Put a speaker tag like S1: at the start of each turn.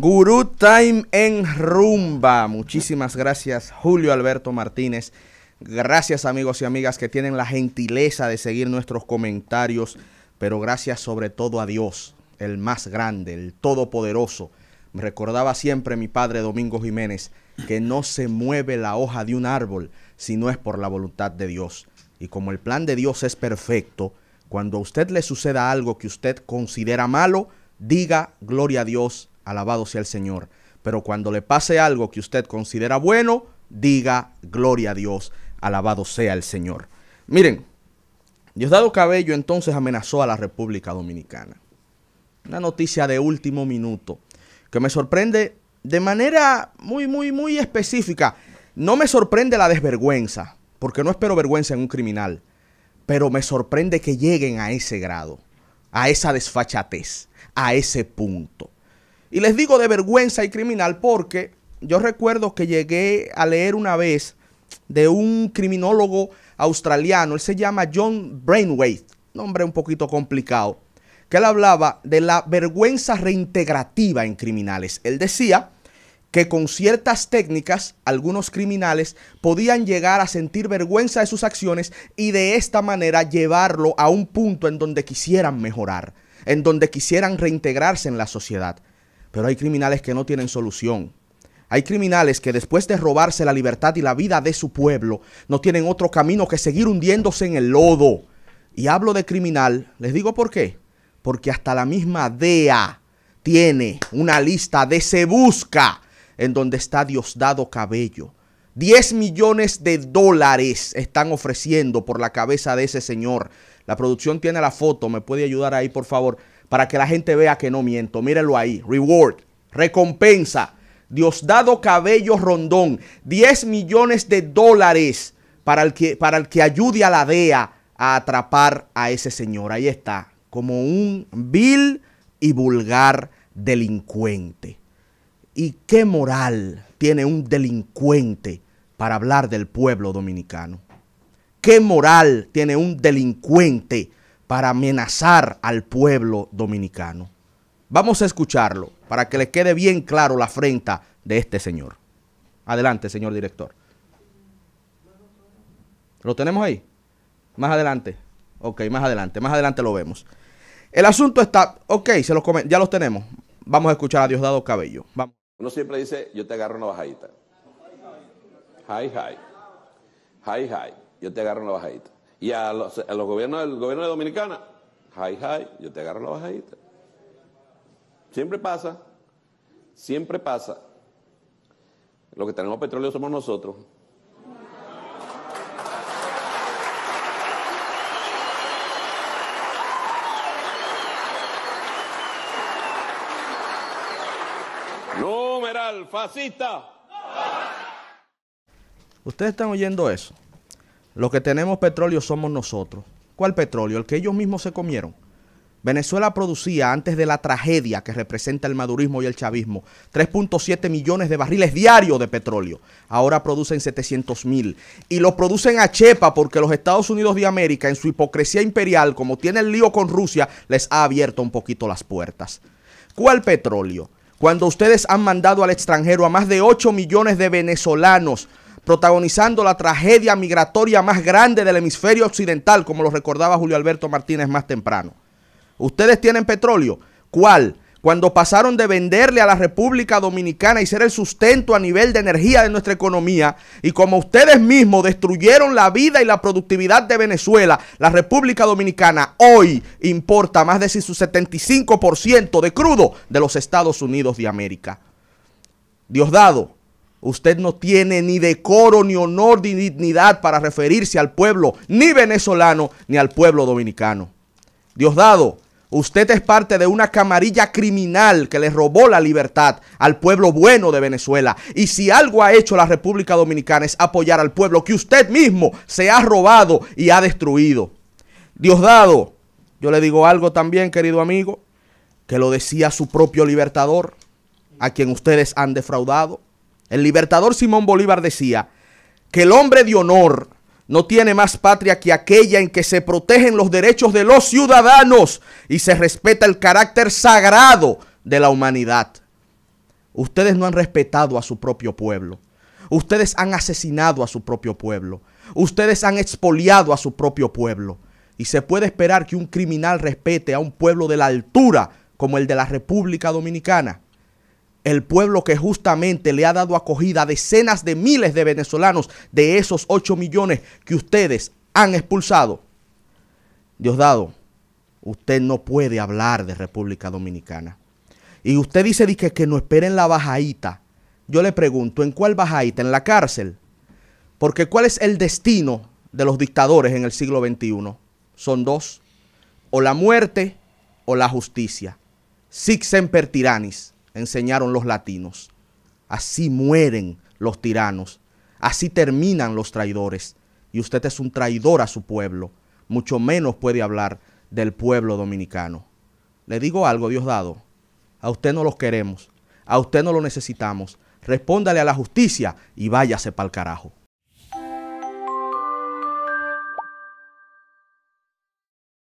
S1: Guru Time en Rumba. Muchísimas gracias, Julio Alberto Martínez. Gracias, amigos y amigas que tienen la gentileza de seguir nuestros comentarios. Pero gracias sobre todo a Dios, el más grande, el todopoderoso. Me recordaba siempre mi padre Domingo Jiménez que no se mueve la hoja de un árbol si no es por la voluntad de Dios. Y como el plan de Dios es perfecto, cuando a usted le suceda algo que usted considera malo, diga gloria a Dios Alabado sea el Señor. Pero cuando le pase algo que usted considera bueno, diga gloria a Dios. Alabado sea el Señor. Miren, Diosdado Cabello entonces amenazó a la República Dominicana. Una noticia de último minuto que me sorprende de manera muy, muy, muy específica. No me sorprende la desvergüenza, porque no espero vergüenza en un criminal, pero me sorprende que lleguen a ese grado, a esa desfachatez, a ese punto. Y les digo de vergüenza y criminal porque yo recuerdo que llegué a leer una vez de un criminólogo australiano, él se llama John Brainwaite, nombre un poquito complicado, que él hablaba de la vergüenza reintegrativa en criminales. Él decía que con ciertas técnicas algunos criminales podían llegar a sentir vergüenza de sus acciones y de esta manera llevarlo a un punto en donde quisieran mejorar, en donde quisieran reintegrarse en la sociedad pero hay criminales que no tienen solución. Hay criminales que después de robarse la libertad y la vida de su pueblo, no tienen otro camino que seguir hundiéndose en el lodo. Y hablo de criminal, les digo por qué. Porque hasta la misma DEA tiene una lista de se busca en donde está Diosdado Cabello. 10 millones de dólares están ofreciendo por la cabeza de ese señor. La producción tiene la foto, me puede ayudar ahí por favor para que la gente vea que no miento. Mírenlo ahí, reward, recompensa. Diosdado Cabello Rondón, 10 millones de dólares para el que, para el que ayude a la DEA a atrapar a ese señor. Ahí está, como un vil y vulgar delincuente. ¿Y qué moral tiene un delincuente para hablar del pueblo dominicano? ¿Qué moral tiene un delincuente para amenazar al pueblo dominicano. Vamos a escucharlo para que le quede bien claro la afrenta de este señor. Adelante, señor director. ¿Lo tenemos ahí? Más adelante. Ok, más adelante, más adelante lo vemos. El asunto está, ok, se los ya los tenemos. Vamos a escuchar a Diosdado Cabello. Vamos. Uno siempre dice, yo te agarro una bajadita. Hi, hi. Hi, hi. Yo te agarro una bajadita. Y a los, gobiernos del gobierno de Dominicana, hi, hi, yo te agarro la bajadita. Siempre pasa, siempre pasa. Los que tenemos petróleo somos nosotros. Numeral fascista. Ustedes están oyendo eso. Los que tenemos petróleo somos nosotros. ¿Cuál petróleo? El que ellos mismos se comieron. Venezuela producía antes de la tragedia que representa el madurismo y el chavismo 3.7 millones de barriles diarios de petróleo. Ahora producen 700 mil. Y los producen a chepa porque los Estados Unidos de América en su hipocresía imperial, como tiene el lío con Rusia, les ha abierto un poquito las puertas. ¿Cuál petróleo? Cuando ustedes han mandado al extranjero a más de 8 millones de venezolanos protagonizando la tragedia migratoria más grande del hemisferio occidental, como lo recordaba Julio Alberto Martínez más temprano. ¿Ustedes tienen petróleo? ¿Cuál? Cuando pasaron de venderle a la República Dominicana y ser el sustento a nivel de energía de nuestra economía, y como ustedes mismos destruyeron la vida y la productividad de Venezuela, la República Dominicana hoy importa más de su 75% de crudo de los Estados Unidos de América. Diosdado, Usted no tiene ni decoro, ni honor, ni dignidad para referirse al pueblo, ni venezolano, ni al pueblo dominicano. Diosdado, usted es parte de una camarilla criminal que le robó la libertad al pueblo bueno de Venezuela. Y si algo ha hecho la República Dominicana es apoyar al pueblo que usted mismo se ha robado y ha destruido. Diosdado, yo le digo algo también, querido amigo, que lo decía su propio libertador, a quien ustedes han defraudado. El libertador Simón Bolívar decía que el hombre de honor no tiene más patria que aquella en que se protegen los derechos de los ciudadanos y se respeta el carácter sagrado de la humanidad. Ustedes no han respetado a su propio pueblo. Ustedes han asesinado a su propio pueblo. Ustedes han expoliado a su propio pueblo. Y se puede esperar que un criminal respete a un pueblo de la altura como el de la República Dominicana el pueblo que justamente le ha dado acogida a decenas de miles de venezolanos de esos 8 millones que ustedes han expulsado. Diosdado, usted no puede hablar de República Dominicana. Y usted dice que, que no esperen la bajaíta. Yo le pregunto, ¿en cuál bajaita, ¿En la cárcel? Porque ¿cuál es el destino de los dictadores en el siglo XXI? Son dos, o la muerte o la justicia. Six semper enseñaron los latinos. Así mueren los tiranos, así terminan los traidores. Y usted es un traidor a su pueblo, mucho menos puede hablar del pueblo dominicano. Le digo algo, Diosdado, a usted no los queremos, a usted no lo necesitamos. Respóndale a la justicia y váyase para carajo.